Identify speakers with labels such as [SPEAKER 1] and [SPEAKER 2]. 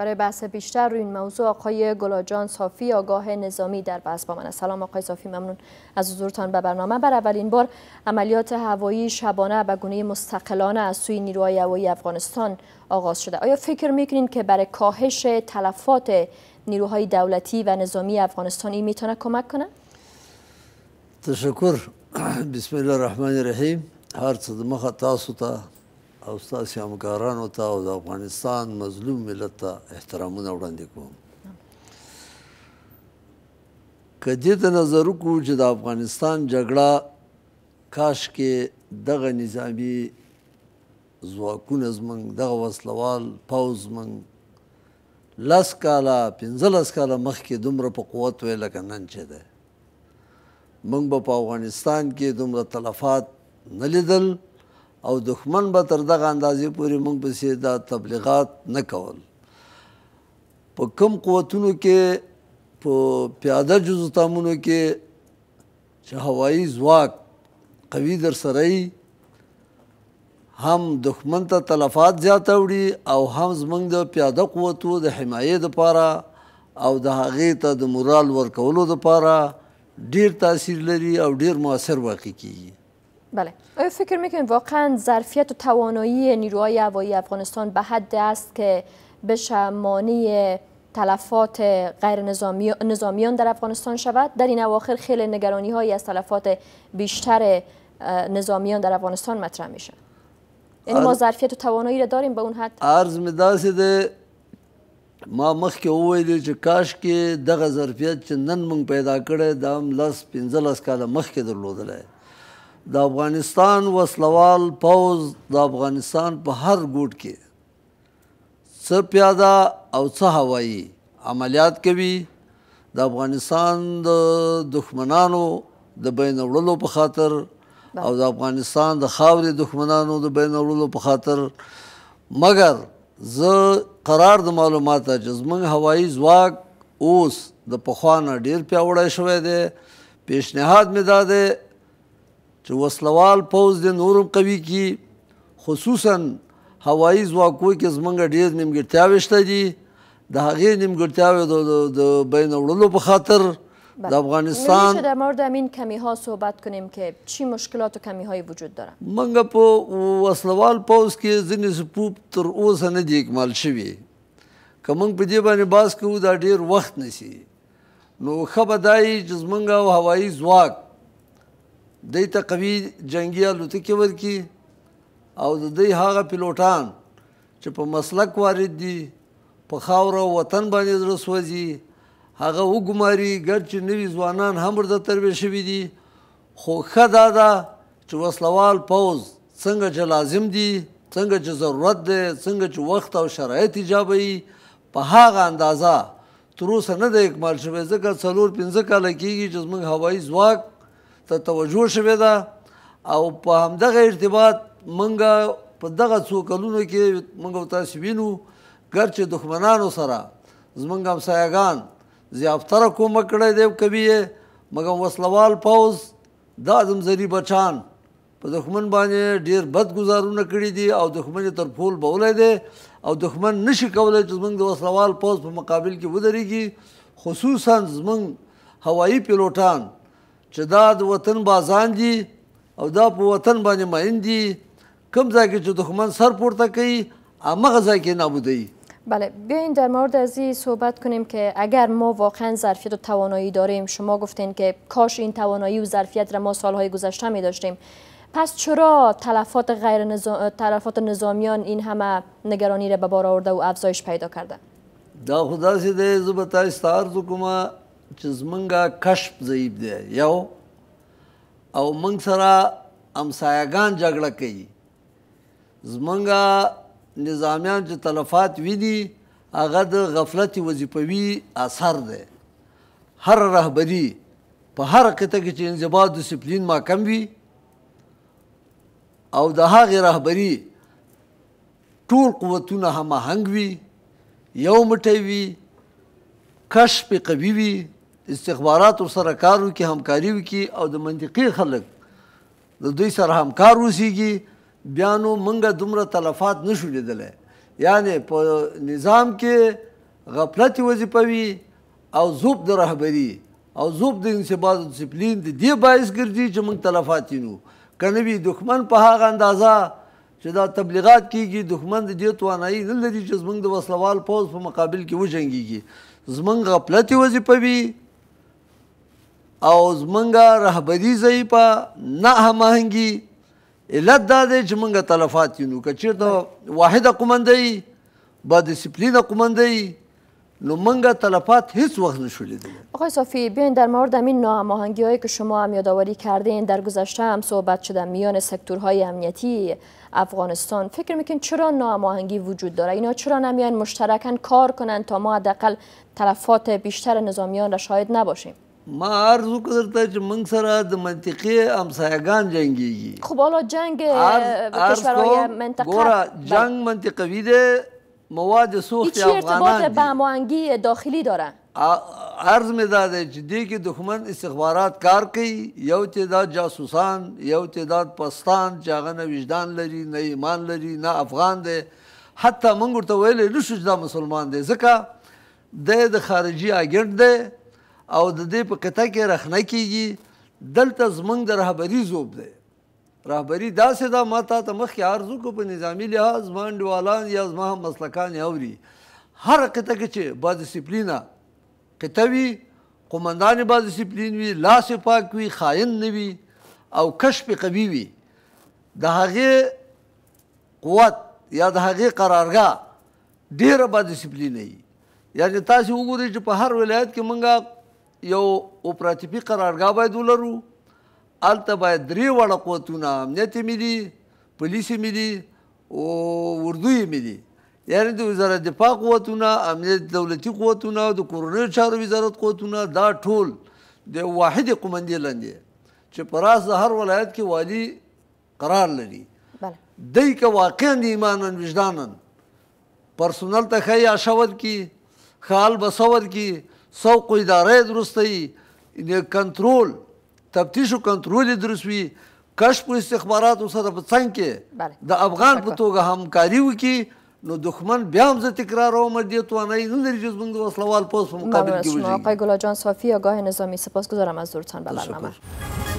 [SPEAKER 1] برای بحث بیشتر روی این موضوع آقای گلاجان صافی آگاه نظامی در بحث با من سلام آقای صافی ممنون از حضورتان به برنامه بر اولین بار عملیات هوایی شبانه به گونه مستقلانه از سوی نیروهای هوایی افغانستان آغاز شده آیا فکر میکنین که برای کاهش تلفات نیروهای دولتی و نظامی افغانستان این میتونه کمک کنه
[SPEAKER 2] تشکر بسم الله الرحمن الرحیم هر صد مخ او ستاسو همکارانو ته او د افغانستان مظلوم ملت ته احترامونه وړاندې کوم که دې ته نظر وکړو چې د افغانستان جګړه کاش کې دغه نظامي ځواکونه زموږ دغه وسلوال پوځ زموږ لس کاله پنځلس کاله مخکې دومره په قوت وی لکه نن چې دی موږ به په افغانستان کې دومره تلفات نه لیدل او دښمن به تر دغه اندازې پورې موږ پسې دا تبلیغات نه کول په کم قوتونو کې په پیاده جزو تامونو کې چې هوایی ځواک قوي در سره هم دښمن ته تلفات زیاته وړي او هم زمونږ د پیاده قوتو د حمایې دپاره او د هغې ته د مورال ورکولو دپاره ډیر تاثیر لري او ډیر مؤثر واقع کیږي
[SPEAKER 1] بله آیا فکر میکنید واقعا ظرفیت و توانایی نیروهای هوایی افغانستان به حد است که بشه مانع تلفات غیر نظامی، نظامیان در افغانستان شود در این اواخر خیلی نگرانی هایی از تلفات بیشتر نظامیان در افغانستان مطرح میشه یعنی ما ظرفیت و توانایی را داریم به اون حد
[SPEAKER 2] عرض می ما ما که که چه کاش که دغه ظرفیت چه نن مونږ پیدا کرده دام هم لس پینزل لس کاله مخکې درلودلی د افغانستان وسلوال پوز د افغانستان په هر ګوټ کې څه پیاده او څه هوایی عملیات کوي د افغانستان د دښمنانو د بین وړلو په خاطر او د افغانستان د خاورې دښمنانو د بین وړلو په خاطر مګر زه قرار د معلوماته چې زموږ هوایي ځواک اوس د پخوانه ډیر پیاوړی شوی دی پیشنهاد مې دا دی چې وسلوال پوز د نورم قوي کی خصوصا هوایی ځواکو کې زمونږ ډیر نیمګړتیاوې شته دي د هغې نیمګړتیاوې د بین وړلو په خاطر
[SPEAKER 1] در افغانستان در مورد این کمی ها صحبت کنیم که چی مشکلات و کمی هایی وجود داره
[SPEAKER 2] منگا پا وصلوال پاوز که زنی سپوب تر اوز نه دی اکمال شوی که منگ پا دی بانی باز که او دا دیر وقت نسی نو خب دایی جز منگا و هوایی زواک دوی ته قوي جنگي الوتکې ورکي او د دوی هغه پیلوټان چې په مسلک وارد دي په خاوره وطن باندې زړه سوځي هغه وګماري ګرچې نوي ځوانان هم ورته تربیه شوي دي خو ښه دا ده چې وسلوال پوځ څنګه چې لازم دي څنګه چې ضرورت دی څنګه چې وخت او شرایط ایجابوي په هغه اندازه تر اوسه نه دی اکمال شوی ځکه څلور پنځه کاله کېږي چې زموږ هوایي ځواک ته توجه شوې ده او په همدغه ارتباط منګه په دغه څو کلونو کې منګه تاسو وینو ګرچې دښمنانو سره زمونږ همسایګان زیافتره کومه کړی دی کوي مګم وسلوال پوز دا زمزري بچان په دښمن باندې ډیر بد گزارونه کړی دي او دښمن تر فول بولای دی او دښمن نشي کولای چې زمونږ د وسلوال پوز په مقابل کې ودرېږي خصوصا زمونږ هوایی پیلوټان چې دا د وطن بازان دي او دا په وطن باندې مین دي کم ځای کې چې دښمن سر پورته کوي همغه ځای کې نابودوي
[SPEAKER 1] بله بیاین در مورد از این صحبت کنیم که اگر ما واقعا ظرفیت و توانایی داریم شما گفتین که کاش این توانایی و ظرفیت را ما سالهای گذشته می داشتیم پس چرا تلفات غیر تلفات نظامیان این همه نگرانی را به بار آورده و افزایش پیدا کرده
[SPEAKER 2] دا خدا سی د زبتا استار چې زمونږه کشف ضعیف دی یو او موږ سره امسایگان جګړه کوي زمونږه نظامیان چې تلفات ویدي هغه د غفلت وظیفوي اثر دی هر رهبری په هر کته کې چې انضباط ډسپلین ما کم وي او د هغه رهبری ټول قوتونه هم هنګ وي یو مټوي کشف قوي وي استخبارات سره کار وکړي همکاري وکړي او د منطقي خلک د دوی سره همکار اوسیږي بیا نو موږ دومره تلفات نشو لیدلی یعنی په نظام کې غفلت وظیفوي او زوب د رهبري او زوب د انضباط او ډسپلین د دې باعث ګرځي چې موږ تلفات یینو کنه وی دښمن په هغه اندازه چې دا تبلیغات کیږي دښمن د دې توانایي نه لري چې زمونږ د وسلوال پوز په مقابل کې وجنګيږي زمونږ غفلت وظیفوي او زمونږه رهبری زیبا نه هماهنګي علت دا دی تلفات یو نو که چېرته واحده ای با دیسپلین قمندۍ نو منگا تلفات هیچ وقت نشو لیدیم
[SPEAKER 1] آقای صافی بیاین در مورد این ناهماهنگی هایی که شما هم یادآوری کردین در گذشته هم صحبت شده میان سکتورهای امنیتی افغانستان فکر میکنین چرا ناهماهنگی وجود داره اینا چرا نمیان مشترکاً کار کنن تا ما حداقل تلفات بیشتر نظامیان را شاهد نباشیم
[SPEAKER 2] ما عرض وکړ ته چې موږ سره د منطقي امسایگان جنگيږي
[SPEAKER 1] خب حالا جنگ کشورهای منطقه ګوره جنگ
[SPEAKER 2] منطقوي ده مواد سوخت افغانان ارتباط
[SPEAKER 1] به هماهنگی داخلی دارن
[SPEAKER 2] عرض می داده چې دی کې دښمن استخبارات کار کوي یو تعداد جاسوسان یو تعداد پستان چې هغه نه وجدان لري نه ایمان لري نه افغان دی حتی موږ ورته ویلی نشو چې دا مسلمان دی ځکه دی د خارجي اګنټ دی او د دې په قطعه کې رخنه کیږي دلته زمونږ د رهبري زوب دی رهبری داسې دا ما تا ته مخکې ارزو کو په نظامی لحاظ ما انډیوالان یا زما هم مسلکان یې اوري هر قطعه کې چې با ډسپلینه قطعه وي قمندان با ډسپلین وي لاس پاک وي خاین نه وي او کشف قوي وي د هغې قوت یا د هغې قرارګاه ډېره با ډسپلینه وي یعنې تاسې وګورئ چې په هر ولایت کې موږ یو اپراتیپی قرارګاه باید ولرو هلته باید درې وړه قوتونه امنیت یې ملي پولیس یې ملي او اردو یې ملي یعنې د وزارت دفاع قوتونه امنیت دولتي قوتونه د کورنیو چارو وزارت قوتونه دا ټول د واحدې قمندې لاندې چې په راس د هر ولایت کې والي قرار لري دی که واقعا د ایمانا وجدانا پرسونل ته ښایي اشود کې ښه البه سود کې سوق ادارې درستې نه کنټرول تفتیش او کنټرول درستوي کشف او استخبارات سره په څنګه کې د افغان په توګه همکاري وکړي نو دښمن بیا هم زه تکرار او مردی توانایی نداری جز من دو وسلوال پوز په مقابل کې وجود. ممنون از شما
[SPEAKER 1] آقای گلا جان صافی آگاه نظامی سپاسگزارم از دورتان بلرنامه.